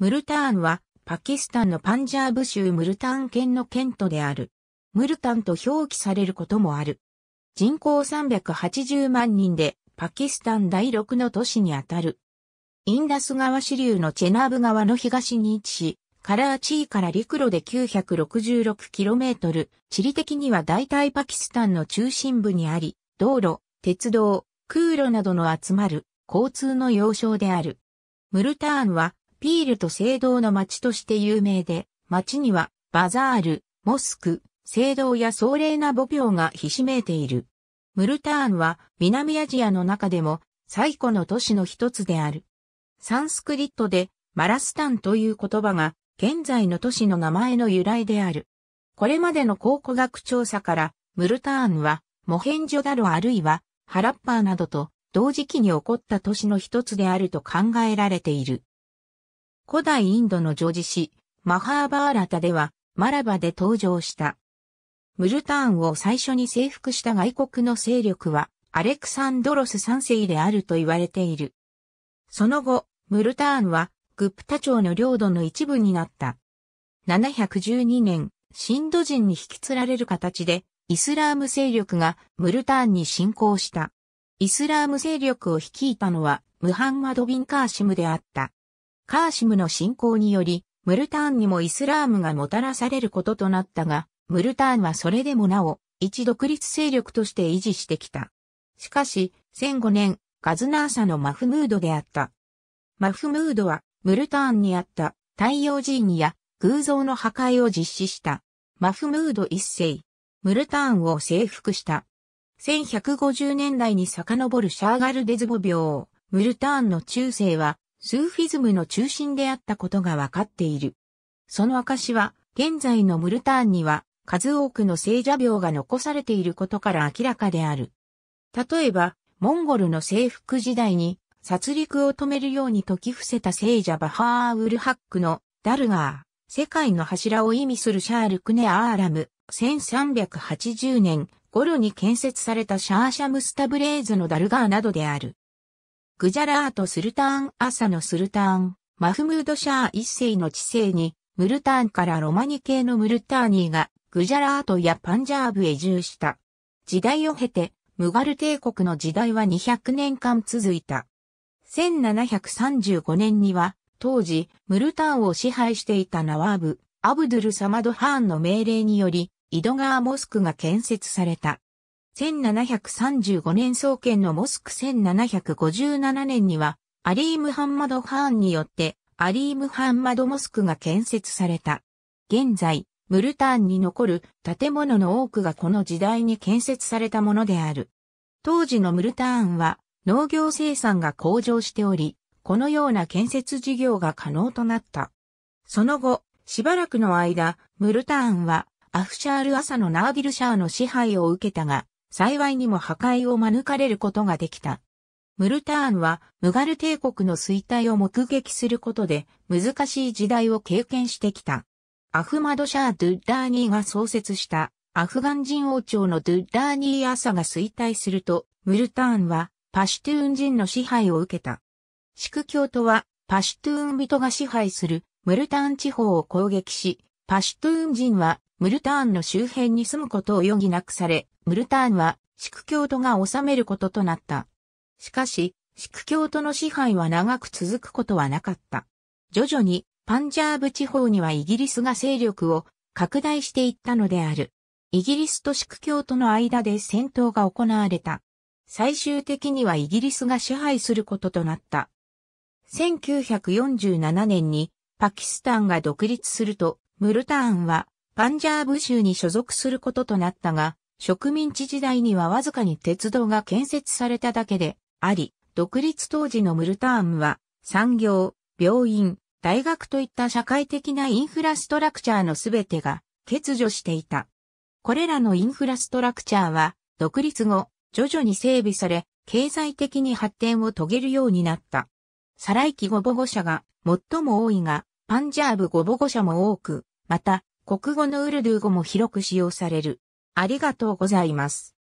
ムルターンは、パキスタンのパンジャーブ州ムルターン県の県都である。ムルタンと表記されることもある。人口380万人で、パキスタン第6の都市にあたる。インダス川支流のチェナーブ川の東に位置し、カラーチーから陸路で 966km、地理的には大体パキスタンの中心部にあり、道路、鉄道、空路などの集まる交通の要衝である。ムルターンはピールと聖堂の町として有名で、町にはバザール、モスク、聖堂や壮麗な墓廟がひしめいている。ムルターンは南アジアの中でも最古の都市の一つである。サンスクリットでマラスタンという言葉が現在の都市の名前の由来である。これまでの考古学調査からムルターンはモヘンジョダロあるいはハラッパーなどと同時期に起こった都市の一つであると考えられている。古代インドの女児誌、マハーバーラタでは、マラバで登場した。ムルターンを最初に征服した外国の勢力は、アレクサンドロス3世であると言われている。その後、ムルターンは、グプタ朝の領土の一部になった。712年、シンド人に引きつられる形で、イスラーム勢力がムルターンに侵攻した。イスラーム勢力を率いたのは、ムハンマド・ビン・カーシムであった。カーシムの信仰により、ムルターンにもイスラームがもたらされることとなったが、ムルターンはそれでもなお、一独立勢力として維持してきた。しかし、1005年、ガズナーサのマフムードであった。マフムードは、ムルターンにあった太陽寺院や偶像の破壊を実施した。マフムード一世。ムルターンを征服した。1150年代に遡るシャーガルデズボ病。ムルターンの中世はスーフィズムの中心であったことがわかっている。その証は、現在のムルターンには、数多くの聖者病が残されていることから明らかである。例えば、モンゴルの征服時代に、殺戮を止めるように解き伏せた聖者バハーウルハックのダルガー、世界の柱を意味するシャールクネアーラム、1380年頃に建設されたシャーシャムスタブレーズのダルガーなどである。グジャラート・スルターン・アサのスルターン、マフムード・シャー一世の治世に、ムルターンからロマニ系のムルターニーが、グジャラートやパンジャーブへ移住した。時代を経て、ムガル帝国の時代は200年間続いた。1735年には、当時、ムルターンを支配していたナワーブ、アブドゥル・サマド・ハーンの命令により、井戸川モスクが建設された。1735年創建のモスク1757年には、アリー・ムハンマド・ハーンによって、アリー・ムハンマド・モスクが建設された。現在、ムルターンに残る建物の多くがこの時代に建設されたものである。当時のムルターンは農業生産が向上しており、このような建設事業が可能となった。その後、しばらくの間、ムルターンはアフシャール朝のナービルシャーの支配を受けたが、幸いにも破壊を免れることができた。ムルターンはムガル帝国の衰退を目撃することで難しい時代を経験してきた。アフマドシャー・ドゥッーニーが創設したアフガン人王朝のドゥッーニー朝が衰退すると、ムルターンはパシュトゥーン人の支配を受けた。シク教徒はパシュトゥーン人が支配するムルターン地方を攻撃し、パシュトゥーン人はムルターンの周辺に住むことを余儀なくされ、ムルターンは、シク教徒が治めることとなった。しかし、シク教徒の支配は長く続くことはなかった。徐々に、パンジャーブ地方にはイギリスが勢力を拡大していったのである。イギリスとシク教徒の間で戦闘が行われた。最終的にはイギリスが支配することとなった。1947年にパキスタンが独立すると、ムルターンはパンジャーブ州に所属することとなったが、植民地時代にはわずかに鉄道が建設されただけであり、独立当時のムルタームは産業、病院、大学といった社会的なインフラストラクチャーのすべてが欠如していた。これらのインフラストラクチャーは独立後、徐々に整備され、経済的に発展を遂げるようになった。サライキゴボゴ者が最も多いが、パンジャーブゴボゴ者も多く、また、国語のウルドゥー語も広く使用される。ありがとうございます。